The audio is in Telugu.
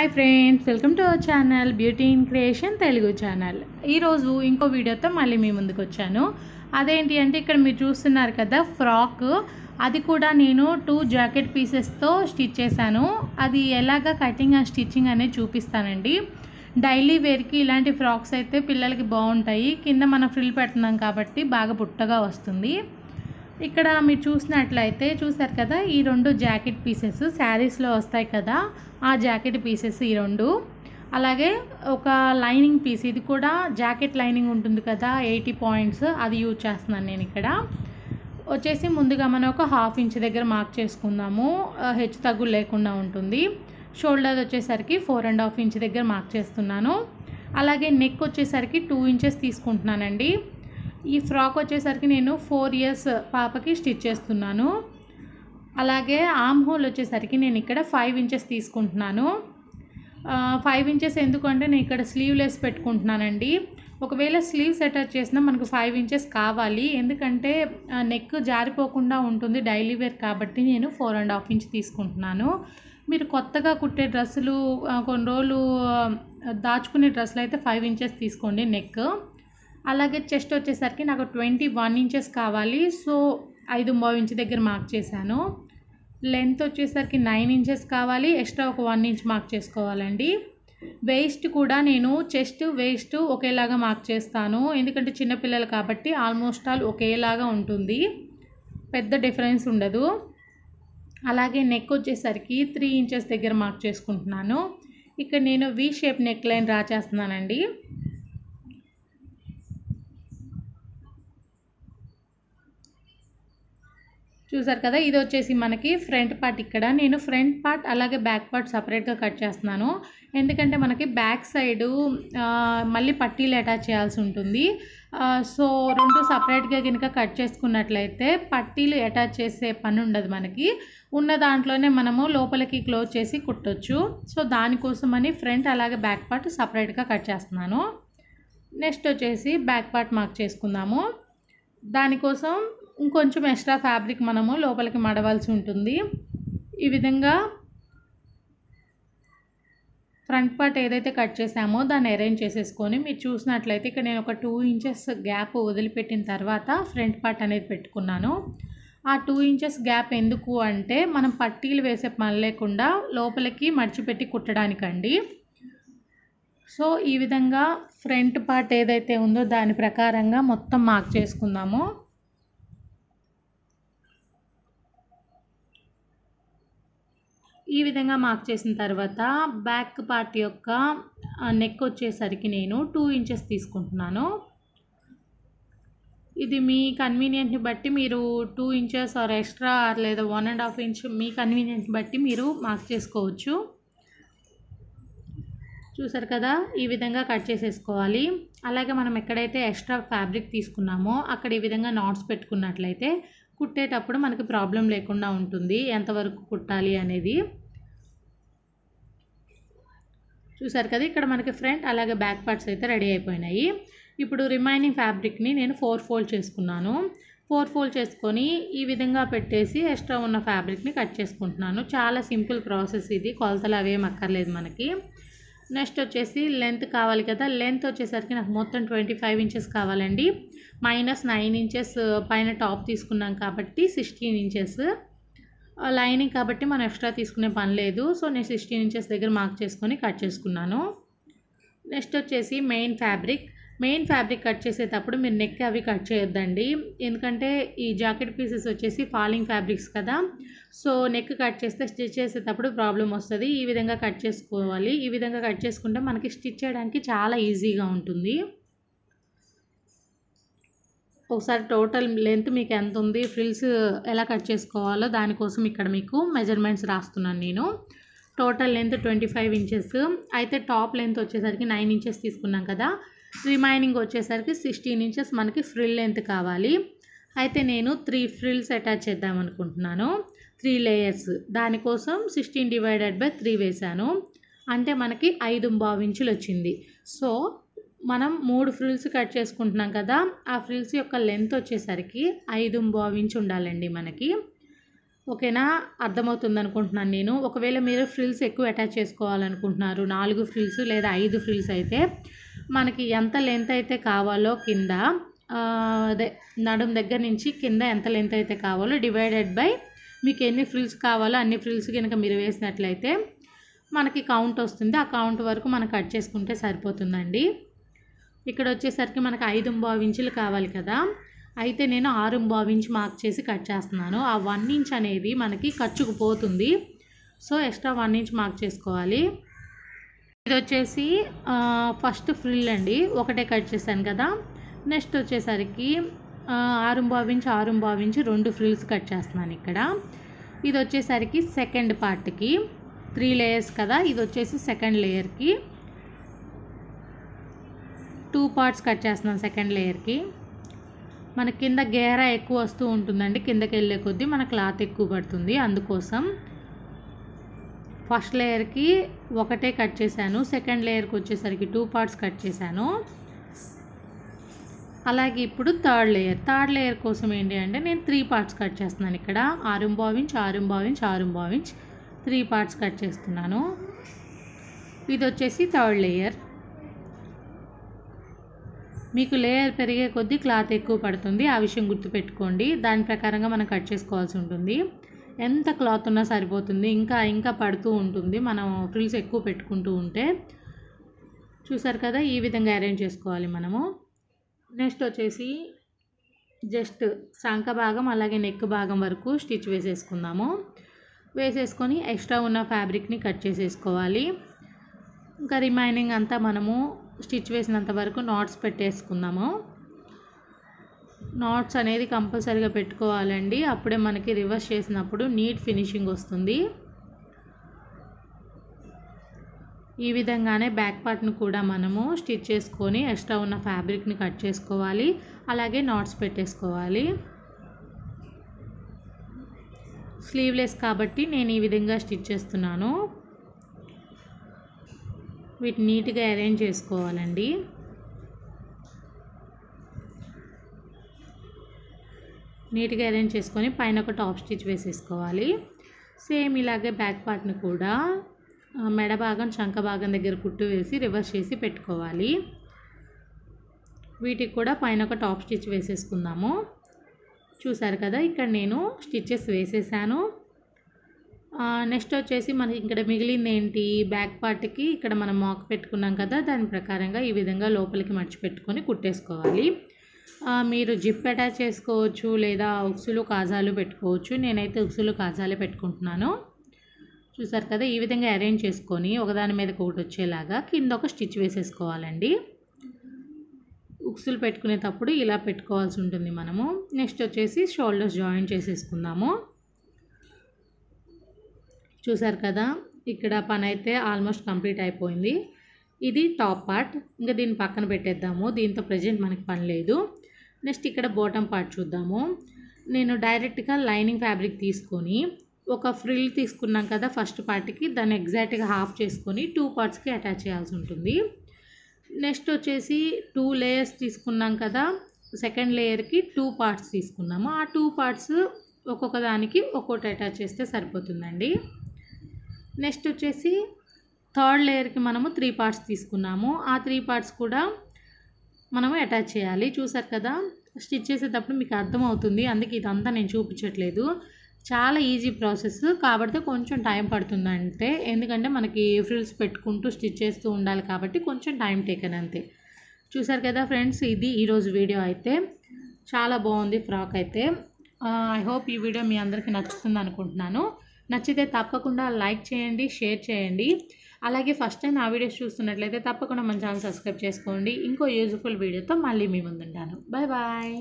hi friends welcome to our channel beauty in creation Telugu channel ఈరోజు ఇంకో వీడియోతో మళ్ళీ మీ ముందుకు వచ్చాను అదేంటి అంటే ఇక్కడ మీరు చూస్తున్నారు కదా ఫ్రాక్ అది కూడా నేను టూ జాకెట్ పీసెస్తో స్టిచ్ చేశాను అది ఎలాగ కటింగ్ అండ్ స్టిచ్చింగ్ అనేది చూపిస్తానండి డైలీ వేర్కి ఇలాంటి ఫ్రాక్స్ అయితే పిల్లలకి బాగుంటాయి కింద మనం ఫ్రిల్ పెడుతున్నాం కాబట్టి బాగా పుట్టగా వస్తుంది ఇక్కడ మీరు చూసినట్లయితే చూసారు కదా ఈ రెండు జాకెట్ పీసెస్ శారీస్లో వస్తాయి కదా ఆ జాకెట్ పీసెస్ ఈ రెండు అలాగే ఒక లైనింగ్ పీస్ ఇది కూడా జాకెట్ లైనింగ్ ఉంటుంది కదా ఎయిటీ పాయింట్స్ అది యూజ్ చేస్తున్నాను నేను ఇక్కడ వచ్చేసి ముందుగా మనం ఒక హాఫ్ ఇంచ్ దగ్గర మార్క్ చేసుకుందాము హెచ్చు తగ్గు లేకుండా ఉంటుంది షోల్డర్ వచ్చేసరికి ఫోర్ అండ్ హాఫ్ ఇంచ్ దగ్గర మార్క్ చేస్తున్నాను అలాగే నెక్ వచ్చేసరికి టూ ఇంచెస్ తీసుకుంటున్నానండి ఈ ఫ్రాక్ వచ్చేసరికి నేను ఫోర్ ఇయర్స్ పాపకి స్టిచ్ చేస్తున్నాను అలాగే ఆమ్ హోల్ వచ్చేసరికి నేను ఇక్కడ ఫైవ్ ఇంచెస్ తీసుకుంటున్నాను ఫైవ్ ఇంచెస్ ఎందుకంటే నేను ఇక్కడ స్లీవ్లెస్ పెట్టుకుంటున్నానండి ఒకవేళ స్లీవ్ సెటప్ చేసినా మనకు ఫైవ్ ఇంచెస్ కావాలి ఎందుకంటే నెక్ జారిపోకుండా ఉంటుంది డైలీ వేర్ కాబట్టి నేను ఫోర్ అండ్ హాఫ్ ఇంచ్ తీసుకుంటున్నాను మీరు కొత్తగా కుట్టే డ్రెస్సులు కొన్ని రోజులు దాచుకునే డ్రెస్సులు అయితే ఫైవ్ ఇంచెస్ తీసుకోండి నెక్ అలాగే చెస్ట్ వచ్చేసరికి నాకు ట్వంటీ వన్ ఇంచెస్ కావాలి సో ఐదు మో ఇంచ్ దగ్గర మార్క్ చేశాను లెంత్ వచ్చేసరికి నైన్ ఇంచెస్ కావాలి ఎక్స్ట్రా ఒక వన్ ఇంచ్ మార్క్ చేసుకోవాలండి వేస్ట్ కూడా నేను చెస్ట్ వేస్ట్ ఒకేలాగా మార్క్ చేస్తాను ఎందుకంటే చిన్నపిల్లలు కాబట్టి ఆల్మోస్ట్ ఆల్ ఒకేలాగా ఉంటుంది పెద్ద డిఫరెన్స్ ఉండదు అలాగే నెక్ వచ్చేసరికి త్రీ ఇంచెస్ దగ్గర మార్క్ చేసుకుంటున్నాను ఇక్కడ నేను వీ షేప్ నెక్ లైన్ రా చేస్తున్నానండి చూసారు కదా ఇది వచ్చేసి మనకి ఫ్రంట్ పార్ట్ ఇక్కడ నేను ఫ్రంట్ పార్ట్ అలాగే బ్యాక్ పార్ట్ సపరేట్గా కట్ చేస్తున్నాను ఎందుకంటే మనకి బ్యాక్ సైడు మళ్ళీ పట్టీలు అటాచ్ చేయాల్సి ఉంటుంది సో రెండు సపరేట్గా కనుక కట్ చేసుకున్నట్లయితే పట్టీలు అటాచ్ చేసే పని ఉండదు మనకి ఉన్న దాంట్లోనే మనము లోపలికి క్లోజ్ చేసి కుట్టొచ్చు సో దానికోసమని ఫ్రంట్ అలాగే బ్యాక్ పార్ట్ సపరేట్గా కట్ చేస్తున్నాను నెక్స్ట్ వచ్చేసి బ్యాక్ పార్ట్ మార్క్ చేసుకుందాము దానికోసం ఇంకొంచెం ఎక్స్ట్రా ఫ్యాబ్రిక్ మనము లోపలికి మడవాల్సి ఉంటుంది ఈ విధంగా ఫ్రంట్ పార్ట్ ఏదైతే కట్ చేసామో దాన్ని అరేంజ్ చేసేసుకొని మీరు చూసినట్లయితే ఇక్కడ నేను ఒక టూ ఇంచెస్ గ్యాప్ వదిలిపెట్టిన తర్వాత ఫ్రంట్ పార్ట్ అనేది పెట్టుకున్నాను ఆ టూ ఇంచెస్ గ్యాప్ ఎందుకు అంటే మనం పట్టీలు వేసే పని లేకుండా లోపలికి మడిచిపెట్టి కుట్టడానికండి సో ఈ విధంగా ఫ్రంట్ పార్ట్ ఏదైతే ఉందో దాని ప్రకారంగా మొత్తం మార్క్ చేసుకుందాము ఈ విధంగా మార్క్ చేసిన తర్వాత బ్యాక్ పార్ట్ యొక్క నెక్ వచ్చేసరికి నేను టూ ఇంచెస్ తీసుకుంటున్నాను ఇది మీ కన్వీనియంట్ని బట్టి మీరు two inches or extra or లేదా వన్ అండ్ హాఫ్ ఇంచ్ మీ కన్వీనియంట్ని బట్టి మీరు మార్క్ చేసుకోవచ్చు చూసారు కదా ఈ విధంగా కట్ చేసేసుకోవాలి అలాగే మనం ఎక్కడైతే ఎక్స్ట్రా ఫ్యాబ్రిక్ తీసుకున్నామో అక్కడ ఈ విధంగా నాట్స్ పెట్టుకున్నట్లయితే కుట్టేటప్పుడు మనకి ప్రాబ్లం లేకుండా ఉంటుంది ఎంతవరకు కుట్టాలి అనేది చూసారు కదా ఇక్కడ మనకి ఫ్రంట్ అలాగే బ్యాక్ పార్ట్స్ అయితే రెడీ అయిపోయినాయి ఇప్పుడు రిమైనింగ్ ఫ్యాబ్రిక్ని నేను ఫోర్ ఫోల్డ్ చేసుకున్నాను ఫోర్ ఫోల్డ్ చేసుకొని ఈ విధంగా పెట్టేసి ఎక్స్ట్రా ఉన్న ఫ్యాబ్రిక్ని కట్ చేసుకుంటున్నాను చాలా సింపుల్ ప్రాసెస్ ఇది కొలతలు అవేం అక్కర్లేదు మనకి నెక్స్ట్ వచ్చేసి లెంత్ కావాలి కదా లెంత్ వచ్చేసరికి నాకు మొత్తం ట్వంటీ ఫైవ్ ఇంచెస్ కావాలండి మైనస్ నైన్ ఇంచెస్ పైన టాప్ తీసుకున్నాం కాబట్టి సిక్స్టీన్ ఇంచెస్ లైనింగ్ కాబట్టి మనం ఎక్స్ట్రా తీసుకునే పని లేదు సో నేను సిక్స్టీన్ ఇంచెస్ దగ్గర మార్క్ చేసుకొని కట్ చేసుకున్నాను నెక్స్ట్ వచ్చేసి main fabric main fabric cut చేసేటప్పుడు మీరు నెక్ అవి కట్ చేయొద్దండి ఎందుకంటే ఈ జాకెట్ పీసెస్ వచ్చేసి ఫాలింగ్ ఫ్యాబ్రిక్స్ కదా సో నెక్ కట్ చేస్తే స్టిచ్ చేసేటప్పుడు ప్రాబ్లం వస్తుంది ఈ విధంగా కట్ చేసుకోవాలి ఈ విధంగా కట్ చేసుకుంటే మనకి స్టిచ్ చేయడానికి చాలా ఈజీగా ఉంటుంది ఒకసారి టోటల్ లెంత్ మీకు ఎంత ఉంది ఫ్రిల్స్ ఎలా కట్ చేసుకోవాలో దానికోసం ఇక్కడ మీకు మెజర్మెంట్స్ రాస్తున్నాను నేను total length twenty five inches అయితే టాప్ లెంత్ వచ్చేసరికి నైన్ ఇంచెస్ తీసుకున్నాం కదా రిమైనింగ్ వచ్చేసరికి సిక్స్టీన్ ఇంచెస్ మనకి ఫ్రిల్ లెంత్ కావాలి అయితే నేను త్రీ ఫ్రిల్స్ అటాచ్ చేద్దాం అనుకుంటున్నాను త్రీ లేయర్స్ దానికోసం సిక్స్టీన్ డివైడెడ్ బై త్రీ వేశాను అంటే మనకి ఐదు ఇంచులు వచ్చింది సో మనం మూడు ఫ్రిల్స్ కట్ చేసుకుంటున్నాం కదా ఆ ఫ్రిల్స్ యొక్క లెంత్ వచ్చేసరికి ఐదు ఇంచు ఉండాలండి మనకి ఓకేనా అర్థమవుతుంది అనుకుంటున్నాను నేను ఒకవేళ మీరు ఫ్రిల్స్ ఎక్కువ అటాచ్ చేసుకోవాలనుకుంటున్నారు నాలుగు ఫ్రిల్స్ లేదా ఐదు ఫ్రిల్స్ అయితే మనకి ఎంత లెంత్ అయితే కావాలో కింద అదే నడుం దగ్గర నుంచి కింద ఎంత లెంత్ అయితే కావాలో డివైడెడ్ బై మీకు ఎన్ని ఫ్రిల్స్ కావాలో అన్ని ఫ్రిల్స్ కనుక మీరు వేసినట్లయితే మనకి కౌంట్ వస్తుంది ఆ కౌంట్ వరకు మనం కట్ చేసుకుంటే సరిపోతుందండి ఇక్కడ వచ్చేసరికి మనకు ఐదు ఇంచులు కావాలి కదా అయితే నేను ఆరు ఇంచు మార్క్ చేసి కట్ చేస్తున్నాను ఆ వన్ ఇంచ్ అనేది మనకి ఖర్చుకు పోతుంది so extra one inch mark చేసుకోవాలి ఇది వచ్చేసి ఫస్ట్ ఫ్రిల్ అండి ఒకటే కట్ చేశాను కదా నెక్స్ట్ వచ్చేసరికి ఆరు బావించి ఆరు బావించి రెండు ఫ్రిల్స్ కట్ చేస్తున్నాను ఇక్కడ ఇది వచ్చేసరికి సెకండ్ పార్ట్కి త్రీ లేయర్స్ కదా ఇది వచ్చేసి సెకండ్ లేయర్కి టూ పార్ట్స్ కట్ చేస్తున్నాను సెకండ్ లేయర్కి మన కింద గేరా ఎక్కువ వస్తూ ఉంటుందండి కిందకి వెళ్ళే కొద్దీ మన క్లాత్ ఎక్కువ పడుతుంది అందుకోసం ఫస్ట్ లేయర్కి ఒకటే కట్ చేశాను సెకండ్ లేయర్కి వచ్చేసరికి టూ పార్ట్స్ కట్ చేశాను అలాగే ఇప్పుడు థర్డ్ లేయర్ థర్డ్ లేయర్ కోసం ఏంటి అంటే నేను త్రీ పార్ట్స్ కట్ చేస్తున్నాను ఇక్కడ ఆరుంబావ్ ఇంచ్ ఆరుంబావ్ inch inch three parts cut చేస్తున్నాను ఇది వచ్చేసి థర్డ్ లేయర్ మీకు లేయర్ పెరిగే కొద్దీ క్లాత్ ఎక్కువ పడుతుంది ఆ విషయం గుర్తుపెట్టుకోండి దాని ప్రకారంగా మనం కట్ చేసుకోవాల్సి ఉంటుంది ఎంత క్లాత్ ఉన్నా సరిపోతుంది ఇంకా ఇంకా పడుతూ ఉంటుంది మనం ఫ్రిల్స్ ఎక్కువ పెట్టుకుంటూ ఉంటే చూసారు కదా ఈ విధంగా అరేంజ్ చేసుకోవాలి మనము నెక్స్ట్ వచ్చేసి జస్ట్ శంఖ భాగం అలాగే నెక్ భాగం వరకు స్టిచ్ వేసేసుకుందాము వేసేసుకొని ఎక్స్ట్రా ఉన్న ఫ్యాబ్రిక్ని కట్ చేసేసుకోవాలి ఇంకా రిమైనింగ్ అంతా మనము స్టిచ్ వేసినంత వరకు నాట్స్ పెట్టేసుకుందాము నాట్స్ అనేది కంపల్సరీగా పెట్టుకోవాలండి అప్పుడే మనకి రివర్స్ చేసినప్పుడు నీట్ ఫినిషింగ్ వస్తుంది ఈ విధంగానే బ్యాక్ పార్ట్ను కూడా మనము స్టిచ్ చేసుకొని ఎక్స్ట్రా ఉన్న ఫ్యాబ్రిక్ని కట్ చేసుకోవాలి అలాగే నాట్స్ పెట్టేసుకోవాలి స్లీవ్లెస్ కాబట్టి నేను ఈ విధంగా స్టిచ్ చేస్తున్నాను వీటిని నీట్గా అరేంజ్ చేసుకోవాలండి నీట్గా అరేంజ్ చేసుకొని పైన ఒక టాప్ స్టిచ్ వేసేసుకోవాలి సేమ్ ఇలాగే బ్యాక్ పార్ట్ని కూడా మెడ భాగం శంఖ భాగం దగ్గర కుట్టు వేసి రివర్స్ చేసి పెట్టుకోవాలి వీటికి కూడా పైన ఒక టాప్ స్టిచ్ వేసేసుకుందాము చూసారు కదా ఇక్కడ నేను స్టిచ్చెస్ వేసేసాను నెక్స్ట్ వచ్చేసి మనకి ఇక్కడ మిగిలింది ఏంటి బ్యాక్ పార్ట్కి ఇక్కడ మనం మాక్ పెట్టుకున్నాం కదా దాని ప్రకారంగా ఈ విధంగా లోపలికి మడిచి పెట్టుకొని కుట్టేసుకోవాలి మీరు జిప్ అటాచ్ చేసుకోవచ్చు లేదా ఉక్సులు కాజాలు పెట్టుకోవచ్చు నేనైతే ఉక్సులు కాజాలే పెట్టుకుంటున్నాను చూసారు కదా ఈ విధంగా అరేంజ్ చేసుకొని ఒకదాని మీద ఒకటి వచ్చేలాగా కింద ఒక స్టిచ్ వేసేసుకోవాలండి ఉక్సులు పెట్టుకునేటప్పుడు ఇలా పెట్టుకోవాల్సి ఉంటుంది మనము నెక్స్ట్ వచ్చేసి షోల్డర్స్ జాయిన్ చేసేసుకుందాము చూసారు కదా ఇక్కడ పని అయితే ఆల్మోస్ట్ కంప్లీట్ అయిపోయింది ఇది టాప్ పార్ట్ ఇంకా దీన్ని పక్కన పెట్టేద్దాము దీంతో ప్రజెంట్ మనకి పని లేదు నెక్స్ట్ ఇక్కడ బాటమ్ పార్ట్ చూద్దాము నేను డైరెక్ట్గా లైనింగ్ ఫ్యాబ్రిక్ తీసుకొని ఒక ఫ్రిల్ తీసుకున్నాం కదా ఫస్ట్ పార్ట్కి దాన్ని ఎగ్జాక్ట్గా హాఫ్ చేసుకొని టూ పార్ట్స్కి అటాచ్ చేయాల్సి ఉంటుంది నెక్స్ట్ వచ్చేసి టూ లేయర్స్ తీసుకున్నాం కదా సెకండ్ లేయర్కి టూ పార్ట్స్ తీసుకున్నాము ఆ టూ పార్ట్స్ ఒక్కొక్క దానికి ఒక్కోటి అటాచ్ చేస్తే సరిపోతుందండి నెక్స్ట్ వచ్చేసి థర్డ్ లేయర్కి మనము త్రీ పార్ట్స్ తీసుకున్నాము ఆ త్రీ పార్ట్స్ కూడా మనము అటాచ్ చేయాలి చూసారు కదా స్టిచ్ చేసేటప్పుడు మీకు అర్థమవుతుంది అందుకే ఇదంతా నేను చూపించట్లేదు చాలా ఈజీ ప్రాసెస్ కాబట్టి కొంచెం టైం పడుతుంది అంతే ఎందుకంటే మనకి ఫ్రిల్స్ పెట్టుకుంటూ స్టిచ్ చేస్తూ ఉండాలి కాబట్టి కొంచెం టైం టేకన్ అంతే చూసారు కదా ఫ్రెండ్స్ ఇది ఈరోజు వీడియో అయితే చాలా బాగుంది ఫ్రాక్ అయితే ఐ హోప్ ఈ వీడియో మీ అందరికీ నచ్చుతుంది అనుకుంటున్నాను నచ్చితే తప్పకుండా లైక్ చేయండి షేర్ చేయండి అలాగే ఫస్ట్ టైం నా వీడియోస్ చూస్తున్నట్లయితే తప్పకుండా మన ఛానల్ సబ్స్క్రైబ్ చేసుకోండి ఇంకో యూజ్ఫుల్ వీడియోతో మళ్ళీ మీ ముందుంటాను బాయ్ బాయ్